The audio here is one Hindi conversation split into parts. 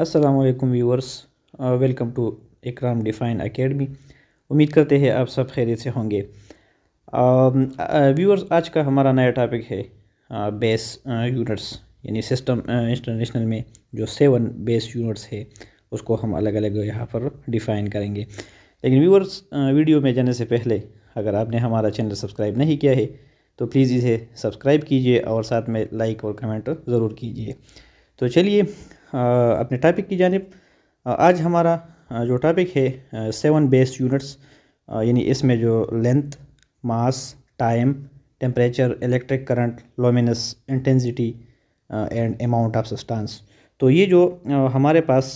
Aslam viewers welcome to Ikram Define Academy उम्मीद करते हैं आप सब खैरियत से होंगे व्यूवर्स um, uh, आज का हमारा नया टॉपिक है बेस uh, यूनिट्स uh, यानी सिस्टम इंटरनेशनल में जो सेवन बेस यूनिट्स है उसको हम अलग अलग यहाँ पर डिफ़ाइन करेंगे लेकिन व्यूवर्स वीडियो में जाने से पहले अगर आपने हमारा चैनल सब्सक्राइब नहीं किया है तो प्लीज़ इसे सब्सक्राइब कीजिए और साथ में लाइक और कमेंट ज़रूर कीजिए तो चलिए अपने टॉपिक की जानब आज हमारा जो टॉपिक है सेवन बेस यूनिट्स यानी इसमें जो length mass time temperature electric current luminous intensity and amount of substance तो ये जो हमारे पास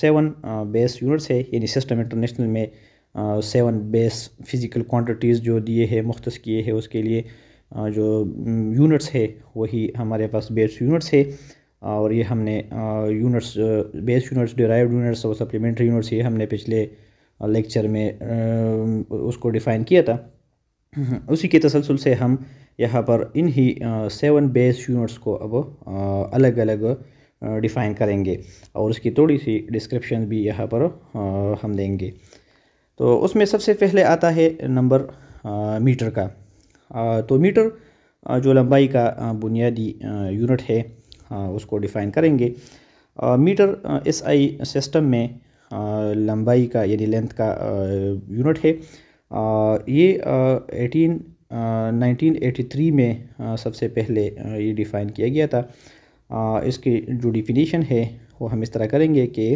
सेवन बेस यूनिट्स है यानी सिस्टम इंटरनेशनल में सेवन बेस फिज़िकल क्वांटिटीज़ जो दिए हैं मुख्त किए हैं उसके लिए जो यूनिट्स है वही हमारे पास बेस यूनिट्स है और ये हमने units base units derive units और सप्लीमेंट्री यूनिट्स ये हमने पिछले लेक्चर में उसको डिफ़ाइन किया था उसी के तसलसल से हम यहाँ पर इन ही सेवन बेस यूनिट्स को अब अलग अलग डिफ़ाइन करेंगे और उसकी थोड़ी सी डिस्क्रिप्शन भी यहाँ पर हम देंगे तो उसमें सबसे पहले आता है नंबर मीटर का तो मीटर जो लंबाई का बुनियादी यूनिट है उसको डिफ़ाइन करेंगे मीटर एस आई सिस्टम में लंबाई का यानी लेंथ का यूनिट है ये एटीन 1983 में सबसे पहले ये डिफ़ाइन किया गया था इसकी जो डिफिनीशन है वो हम इस तरह करेंगे कि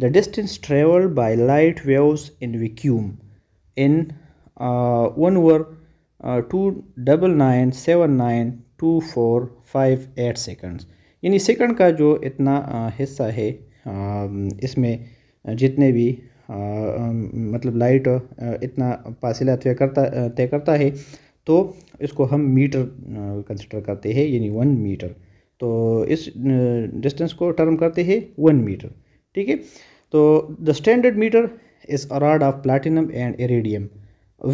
the distance travel by light waves in vacuum in one over two double nine seven nine two four five eight seconds यानी सेकंड का जो इतना हिस्सा है इसमें जितने भी मतलब लाइट इतना फासिला तय करता तय करता है तो इसको हम मीटर कंसिडर करते हैं यानी वन मीटर तो इस डिस्टेंस को टर्म करते हैं वन मीटर ठीक है तो the standard metre is a rod of platinum and iridium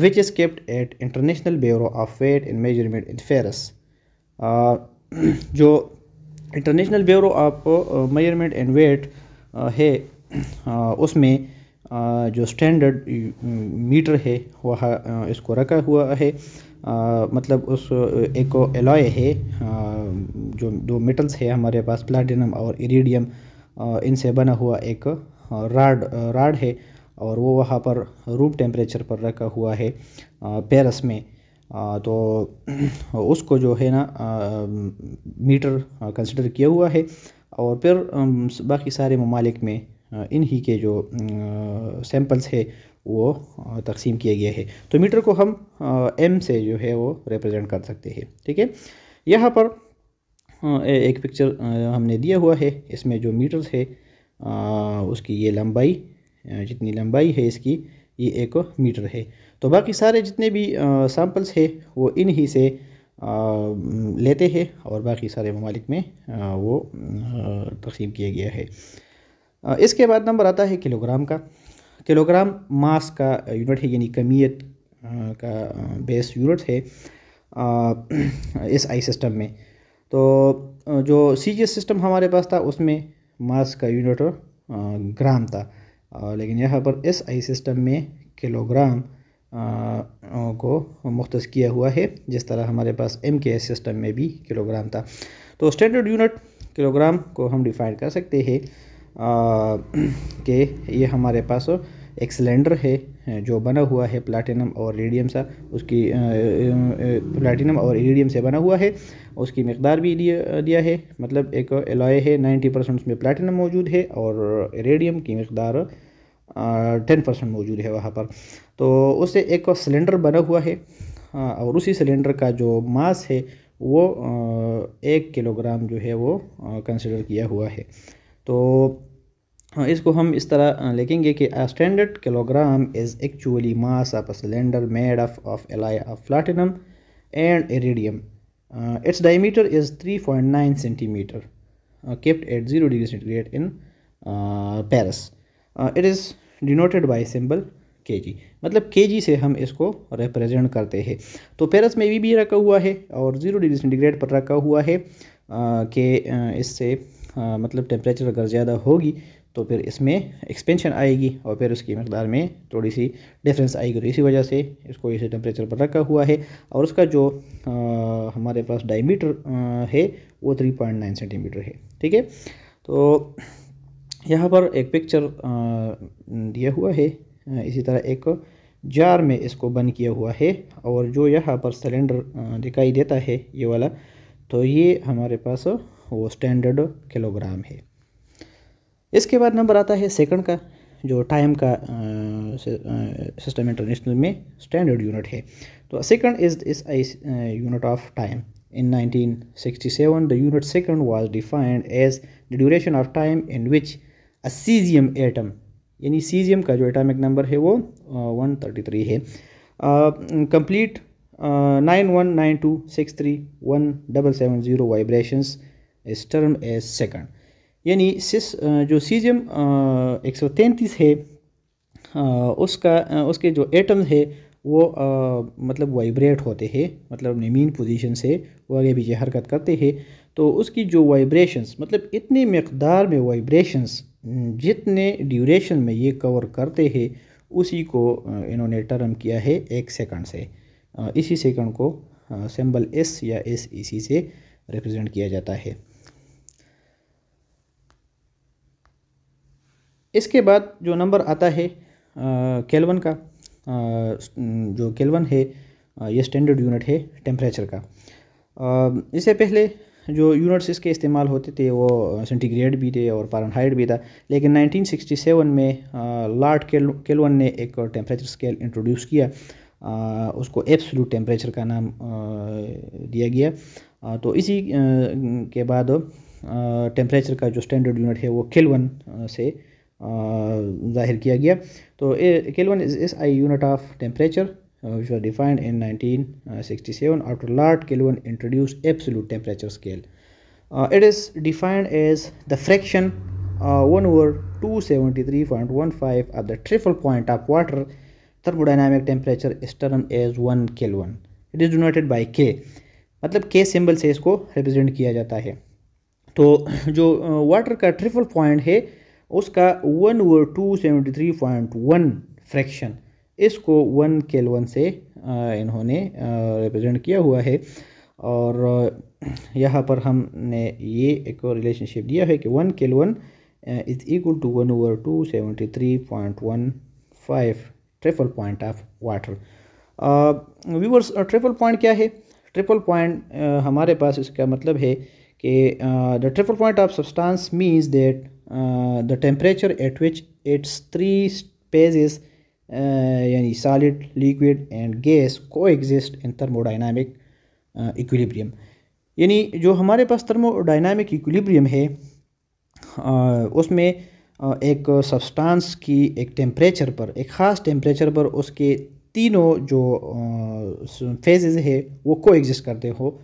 which is kept at international bureau of weight and measurement in Paris जो international bureau of measurement and weight है uh, उसमें uh, जो स्टैंडर्ड मीटर uh, है वह इसको रखा हुआ है आ, मतलब उस एक एलॉय है आ, जो दो मेटल्स है हमारे पास प्लाटिनम और इरीडियम इनसे बना हुआ एक राड राड है और वो वहाँ पर रूम टेम्परेचर पर रखा हुआ है पेरस में तो उसको जो है ना मीटर कंसिडर किया हुआ है और फिर बाकी सारे ममालिक में इन्हीं के जो सैम्पल्स है वो तकसीम किया गया है तो मीटर को हम एम से जो है वो रिप्रेजेंट कर सकते हैं ठीक है यहाँ पर एक पिक्चर हमने दिया हुआ है इसमें जो मीटर्स है उसकी ये लंबाई जितनी लंबाई है इसकी ये एक मीटर है तो बाकी सारे जितने भी सैम्पल्स है वो इन ही से आ, लेते हैं और बाकी सारे ममालिक में आ, वो तकसीम किया गया है आ, इसके बाद नंबर आता है किलोग्राम का किलोग्राम मास का यूनिट है यानी कमीत का बेस यूनिट है आ, इस आई सिस्टम में तो जो सी जी सिस्टम हमारे पास था उसमें मास का यूनिट ग्राम था लेकिन यहाँ पर एस आई सिस्टम में किलोग्राम को मुख्त किया हुआ है जिस तरह हमारे पास एम के एस सिस्टम में भी किलोग्राम था तो स्टैंडर्ड यूनिट किलोग्राम को हम डिफाइन कर सकते हैं कि ये हमारे पास एक सिलेंडर है जो बना हुआ है प्लाटिनम और रेडियम सा उसकी प्लाटिनम और रेडियम से बना हुआ है उसकी मकदार भी दिया दिया है मतलब एक एलॉय है 90 परसेंट उसमें प्लाटिनम मौजूद है और रेडियम की मकदार टेन परसेंट मौजूद है वहाँ पर तो उससे एक सिलेंडर बना हुआ है और उसी सिलेंडर का जो मास है वो एक किलोग्राम जो है वो कंसिडर किया हुआ है तो इसको हम इस तरह लिखेंगे कि standard kilogram is actually mass of a cylinder made of of alloy of platinum and iridium its diameter is 3.9 centimetre kept at zero degree centigrade in Paris it is denoted by symbol K G मतलब के जी से हम इसको रिप्रेजेंट करते हैं तो पेरस में भी, भी रखा हुआ है और ज़ीरो डिग्री सेंटीग्रेड पर रखा हुआ है uh, कि uh, इससे uh, मतलब टेम्परेचर अगर ज़्यादा होगी तो फिर इसमें एक्सपेंशन आएगी और फिर उसकी मकदार में थोड़ी सी डिफरेंस आएगी तो इसी वजह से इसको इसे टेम्परेचर पर रखा हुआ है और उसका जो आ, हमारे पास डायमीटर है वो थ्री पॉइंट नाइन सेंटीमीटर है ठीक है तो यहाँ पर एक पिक्चर दिया हुआ है इसी तरह एक जार में इसको बंद किया हुआ है और जो यहाँ पर सिलेंडर दिखाई देता है ये वाला तो ये हमारे पास वो स्टैंडर्ड किलोग्राम है इसके बाद नंबर आता है सेकंड का जो टाइम का सिस्टम इंटरनेशनल में स्टैंडर्ड यूनिट है तो second is is unit of time in 1967, the unit second was defined as the duration of time in which caesium atom यानी सीजियम का जो एटॉमिक नंबर है वो वन थर्टी थ्री है complete nine one nine two six three one double seven zero vibrations is term as second यानी सिस जो सीजियम एक सौ तैंतीस है आ, उसका उसके जो एटम है वो आ, मतलब वाइब्रेट होते हैं मतलब अपनी मीन पोजीशन से वो आगे पीछे हरकत करते हैं तो उसकी जो वाइब्रेशंस मतलब इतनी मकदार में वाइब्रेशंस जितने ड्यूरेशन में ये कवर करते हैं उसी को इन्होंने टर्म किया है एक सेकंड से इसी सेकंड को सिंबल एस या एस इसी से रिप्रेजेंट किया जाता है इसके बाद जो नंबर आता है केल्वन का आ, जो केल्वन है ये स्टैंडर्ड यूनिट है टेम्परेचर का आ, इससे पहले जो यूनिट्स इसके इस्तेमाल होते थे वो सेंटीग्रेड भी थे और फारनहाइट भी था लेकिन 1967 में लॉर्ड केलवन ने एक टेम्परेचर स्केल इंट्रोड्यूस किया आ, उसको एप्सलू टेम्परेचर का नाम आ, दिया गया आ, तो इसी के बाद टेम्परेचर का जो स्टैंडर्ड यूनिट है वो केलवन से ज़ाहिर किया गया तो kelvin is S I unit of temperature uh, which was defined in 1967 after Lord Kelvin introduced absolute temperature scale. Uh, it is defined as the fraction uh, 1 over 273.15 of the triple point of water thermodynamic temperature is termed as 1 Kelvin. It is denoted by K. मतलब के सिंबल से इसको रिप्रेजेंट किया जाता है तो जो वाटर का ट्रिपल पॉइंट है उसका one over two seventy three point one fraction इसको वन वन से इन्होंने रिप्रेजेंट किया हुआ है और यहाँ पर हमने ये एक रिलेशनशिप दिया है कि one one is equal to one over two seventy three point one five triple point of water viewers triple point क्या है ट्रिपल पॉइंट हमारे पास इसका मतलब है कि the triple point of substance means that the temperature at which its three phases यानी सॉलिड लिक्विड एंड गैस को एग्जिस्ट इन थर्मोडाइनमिक इक्विलिब्रियम यानी जो हमारे पास थर्मोडाइनमिक इक्विलिब्रियम है उसमें एक सब्सटेंस की एक टेम्परेचर पर एक ख़ास टेम्परेचर पर उसके तीनों जो फेजेस है वो को एग्जिस्ट करते हो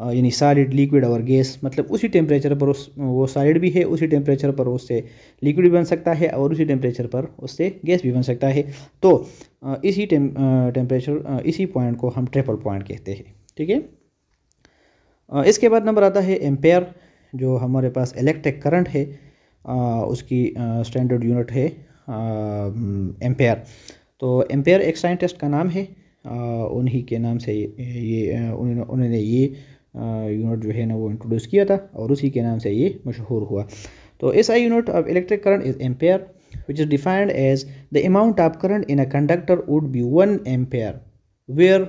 यानी सॉलिड लिक्विड और गैस मतलब उसी टेम्परेचर पर उस वो सॉलिड भी है उसी टेम्परेचर पर उससे लिक्विड भी बन सकता है और उसी टेम्परेचर पर उससे गैस भी बन सकता है तो इसी टेम टेम्परेचर इसी पॉइंट को हम ट्रिपल पॉइंट कहते हैं ठीक है इसके बाद नंबर आता है एम्पेयर जो हमारे पास इलेक्ट्रिक करंट है उसकी स्टैंडर्ड यूनिट है एम्पेयर तो एम्पेयर एक साइंटिस्ट का नाम है उन्हीं के नाम से ये उन्होंने ये यूनिट जो है ना वो इंट्रोड्यूस किया था और उसी के नाम से ये मशहूर हुआ तो S I unit of electric current is ampere which is defined as the amount of current in a conductor would be one ampere where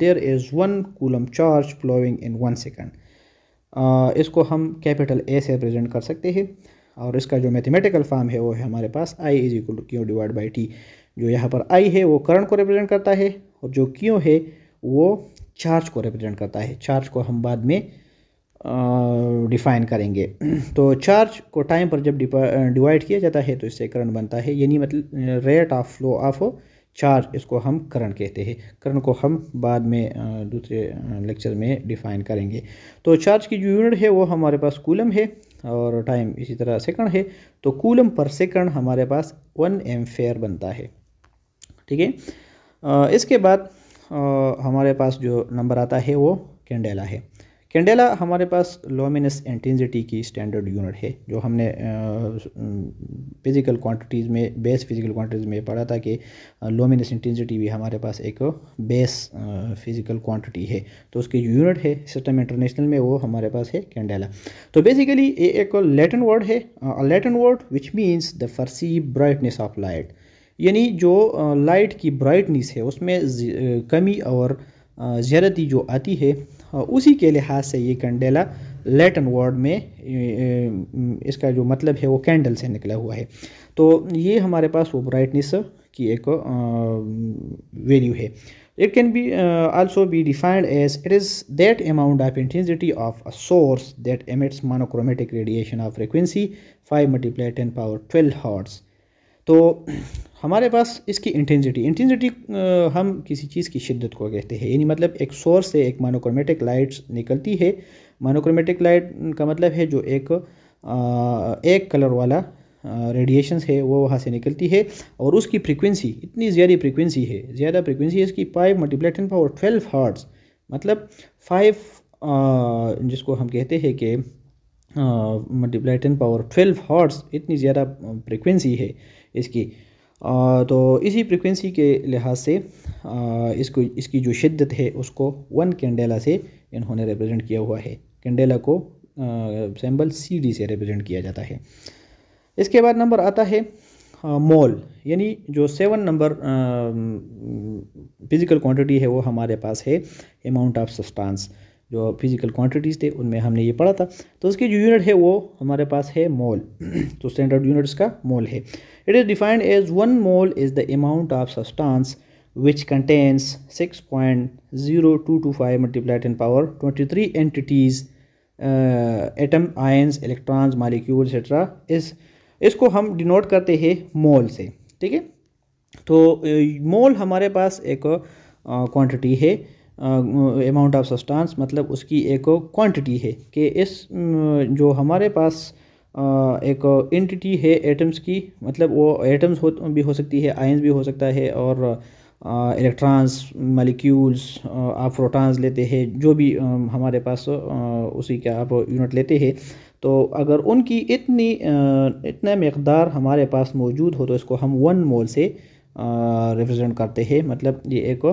there is one coulomb charge flowing in one second इसको हम कैपिटल ए से रिप्रेजेंट कर सकते हैं और इसका जो मैथमेटिकल फॉर्म है वो है हमारे पास I is equal to Q divide by T जो यहाँ पर आई है वो करंट को रिप्रेजेंट करता है और जो क्यों है वो चार्ज को रिप्रेजेंट करता है चार्ज को हम बाद में डिफाइन करेंगे तो चार्ज को टाइम पर जब डिवाइड किया जाता है तो इससे करंट बनता है यानी मतलब rate of flow of charge इसको हम करंट कहते हैं करंट को हम बाद में दूसरे लेक्चर में डिफाइन करेंगे तो चार्ज की जो यूनिट है वो हमारे पास कूलम है और टाइम इसी तरह सेकंड है तो कूलम पर सेकंड हमारे पास वन एम बनता है ठीक है इसके बाद हमारे पास जो नंबर आता है वो कैंडेला है कैंडेला हमारे पास लोमिनस इंटेंसिटी की स्टैंडर्ड यूनिट है जो हमने फिज़िकल क्वांटिटीज़ में बेस फिज़िकल क्वांटिटीज़ में पढ़ा था कि लोमिनस इंटेंसिटी भी हमारे पास एक बेस फिज़िकल क्वांटिटी है तो उसकी जो यूनिट है सिस्टम इंटरनेशनल में वो हमारे पास है कैंडेला तो बेसिकली ये एक लेटन वर्ड है Latin word which means the फर्सी ब्राइटनेस ऑफ लाइट यानी जो लाइट की ब्राइटनेस है उसमें कमी और ज़्यादती जो आती है उसी के लिहाज से ये कैंडेला लेटन वर्ड में इसका जो मतलब है वो कैंडल से निकला हुआ है तो ये हमारे पास वो ब्राइटनेस की एक वैल्यू है it can be also be defined as it is that amount of intensity of a source that emits monochromatic radiation of frequency five multiply ten power twelve hertz तो हमारे पास इसकी इंटेंसिटी इंटेंसिटी हम किसी चीज़ की शिद्दत को कहते हैं यानी मतलब एक सोर्स से एक मानोक्रोमेटिक लाइट्स निकलती है मानोक्रोमेटिक लाइट का मतलब है जो एक आ, एक कलर वाला रेडिएशन है वो वहाँ से निकलती है और उसकी फ्रिक्वेंसी इतनी ज़्यादा फ्रिक्वेंसी है ज़्यादा फ्रिक्वेंसी है इसकी five multiply ten power twelve hertz मतलब फाइव जिसको हम कहते हैं कि multiply ten power twelve hertz इतनी ज़्यादा फ्रिक्वेंसी है इसकी तो इसी फ्रिक्वेंसी के लिहाज से इसको इसकी जो शिद्दत है उसको वन कैंडेला से इन्होंने रिप्रेजेंट किया हुआ है कैंडेला को सैम्बल सी डी से रिप्रेजेंट किया जाता है इसके बाद नंबर आता है मोल यानी जो सेवन नंबर फिज़िकल क्वांटिटी है वो हमारे पास है अमाउंट ऑफ सस्टांस जो फिज़िकल क्वांटिटीज़ थे उनमें हमने ये पढ़ा था तो उसकी जो यूनिट है वो हमारे पास है मोल तो स्टैंडर्ड यूनिट्स का मोल है it is defined as one mole is the amount of substance which contains six point zero two two five multiplied in power twenty three entities atom ions electrons molecule etcetera इस इसको हम डिनोट करते हैं मोल से ठीक है तो मोल uh, हमारे पास एक क्वान्टिटी uh, है अमाउंट ऑफ सस्टांस मतलब उसकी एक क्वांटिटी है कि इस जो हमारे पास एक एंटिटी है एटम्स की मतलब वो एटम्स हो भी हो सकती है आयंस भी हो सकता है और इलेक्ट्रॉन्स मालिक्यूल्स आप प्रोटॉन्स लेते हैं जो भी हमारे पास उसी का आप यूनिट लेते हैं तो अगर उनकी इतनी इतना मकदार हमारे पास मौजूद हो तो इसको हम वन मोल से रिप्रेजेंट करते हैं मतलब ये एक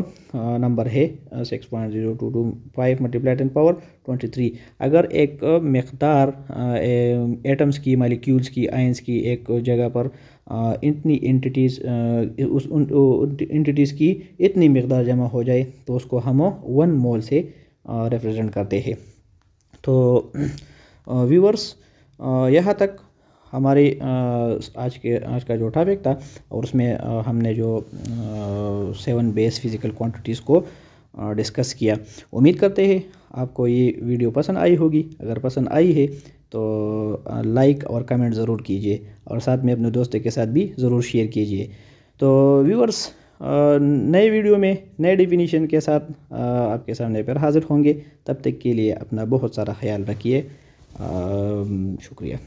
नंबर है six point zero two two five multiply ten power twenty three अगर एक मकदार एटम्स की मालिक्यूल्स की आइंस की एक जगह पर इतनी इंटिटीज़ उस इंटिटीज़ की इतनी मकदार जमा हो जाए तो उसको हम वन मोल से रिप्रेजेंट करते हैं तो व्यूवर्स यहाँ तक हमारी आज के आज का जो टॉपिक था और उसमें हमने जो सेवन बेस फिज़िकल क्वांटिटीज़ को डिस्कस किया उम्मीद करते हैं आपको ये वीडियो पसंद आई होगी अगर पसंद आई है तो लाइक और कमेंट ज़रूर कीजिए और साथ में अपने दोस्तों के साथ भी ज़रूर शेयर कीजिए तो व्यूअर्स नए वीडियो में नए डिफिनीशन के साथ आपके सामने पर हाज़िर होंगे तब तक के लिए अपना बहुत सारा ख्याल रखिए शुक्रिया